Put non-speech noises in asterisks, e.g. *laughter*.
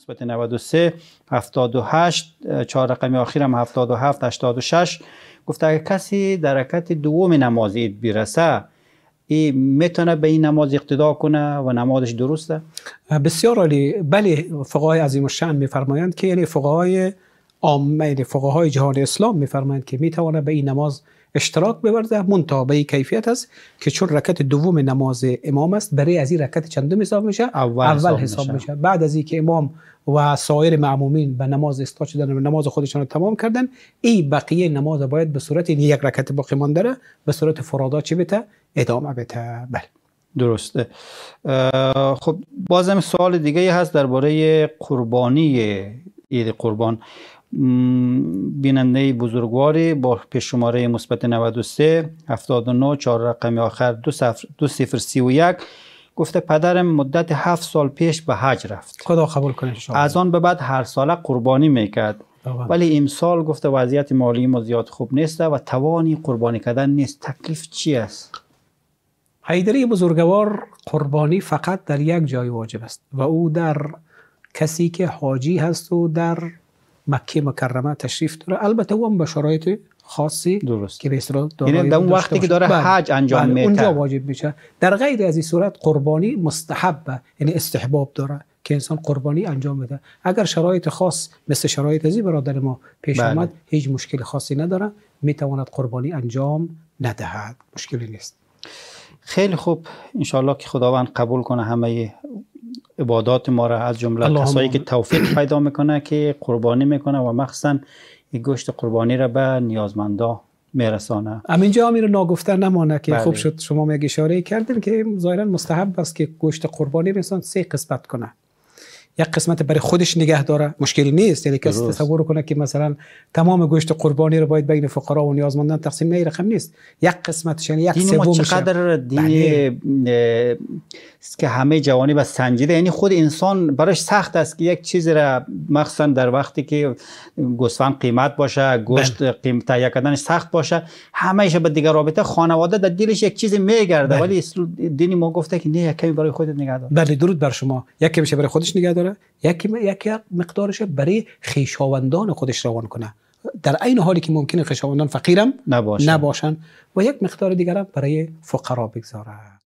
مثبت 93 78 چهار رقمی آخرم 77 86 گفته اگر کسی در رکعت دوم نماز بیرسه ای میتونه به این نماز اقتدا کنه و نمازش درسته بسیار عالی بله فقهای عظیم الشان میفرمایند که یعنی فقهای عامه یعنی فقهای جهان اسلام میفرمایند که میتونه به این نماز اشتراک ببرده منتها به کیفیت است که چون رکت دوم نماز امام است برای از این رکت چندم حساب میشه اول, حساب, میشه. بعد از اینکه امام و سایر معمومین به نماز استاد شدن و نماز خودشان رو تمام کردن این بقیه نماز باید به صورت این یعنی یک رکت باقی مانده به صورت فرادا چی بته ادامه بته بله درسته خب بازم سوال دیگه هست درباره قربانی عید یعنی قربان بیننده بزرگواری با پیش شماره مثبت 93 79 چهار رقم آخر دو صفر گفته پدرم مدت 7 سال پیش به حج رفت خدا قبول کنه از آن به بعد هر ساله قربانی میکرد ولی امسال گفته وضعیت مالی ما زیاد خوب نیست و توانی قربانی کردن نیست تکلیف چی است حیدری بزرگوار قربانی فقط در یک جای واجب است و او در کسی که حاجی هست و در مکه مکرمه تشریف داره البته اون به شرایط خاصی درست که یعنی در اون وقتی که داره بله. حج انجام میده بله. اونجا واجب میشه در غیر از این صورت قربانی مستحبه یعنی استحباب داره که انسان قربانی انجام بده اگر شرایط خاص مثل شرایط ازی برادر ما پیش بله. آمد هیچ مشکل خاصی نداره میتواند قربانی انجام ندهد مشکلی نیست خیلی خوب انشالله که خداوند قبول کنه همه عبادات ما را از جمله کسایی که توفیق *clears throat* پیدا میکنه که قربانی میکنه و مخصوصا گوشت قربانی را به نیازمندا میرسانه همینجا امیر ناگفته نمانه که خوب بله. شد شما میگه اشاره کردین که ظاهرا مستحب است که گوشت قربانی را انسان سه قسمت کنه یک قسمت برای خودش نگه داره مشکل نیست یعنی کسی تصور کنه که مثلا تمام گوشت قربانی رو باید بین فقرا و نیازمندان تقسیم نه رقم نیست یک قسمتش یعنی یک سوم چقدر دینی بله. که همه جوانی جوانب سنجیده یعنی خود انسان براش سخت است که یک چیز را مخصوصا در وقتی که گوسفند قیمت باشه گوشت بله. قیمت تهیه کردنش سخت باشه همیشه به دیگر رابطه خانواده در دلش یک چیز میگرده بله. ولی دینی ما گفته که نه یک کمی برای خودت نگه دار بله درود بر شما یک کمی برای خودش نگه کنه یکی مقدارش برای خیشاوندان خودش روان کنه در این حالی که ممکنه خیشاوندان فقیرم نباشن. نباشن و یک مقدار دیگرم برای فقرا بگذاره